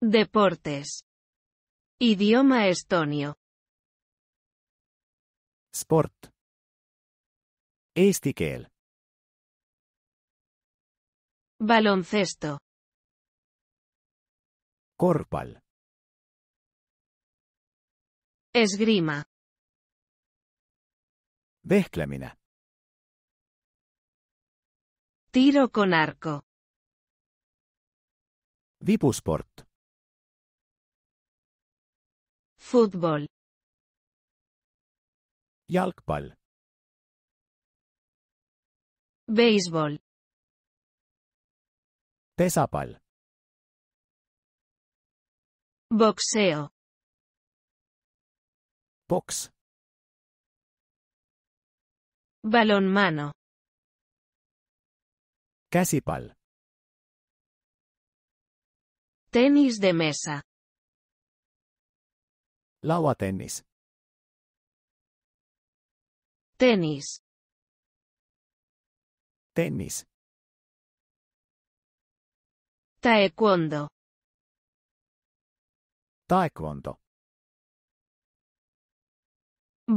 Deportes. Idioma estonio. Sport. Eesti Baloncesto. Corpal. Esgrima. Vehklemine. Tiro con arco. Vipusport. Fútbol. Yalkpal Béisbol. tezapal Boxeo. Box. Balonmano. casipal, Tenis de mesa. Laua tenis. Tenis. Tenis. Taekwondo. Taekwondo.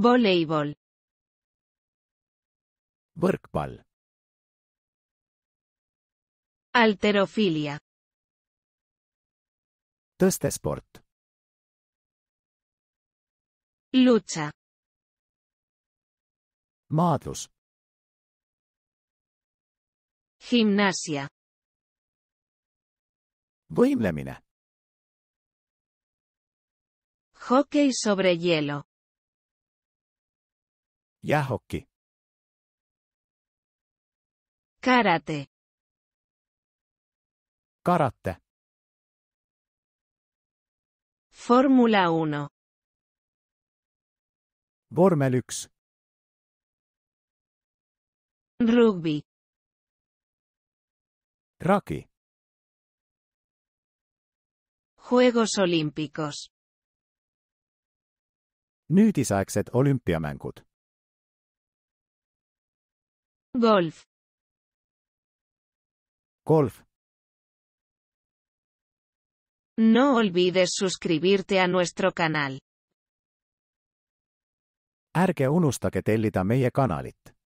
Voleibol. workball Alterofilia. sport. Lucha. Matos. Gimnasia. Voimlemina. Hockey sobre hielo. hockey. Karate. Karate. Fórmula 1. Bormelux. Rugby. Raki. Juegos Olímpicos. Nyytisäkset olympiamänkut. Golf. Golf. No olvides suscribirte a nuestro canal. ärge unustage tellida meie kanalit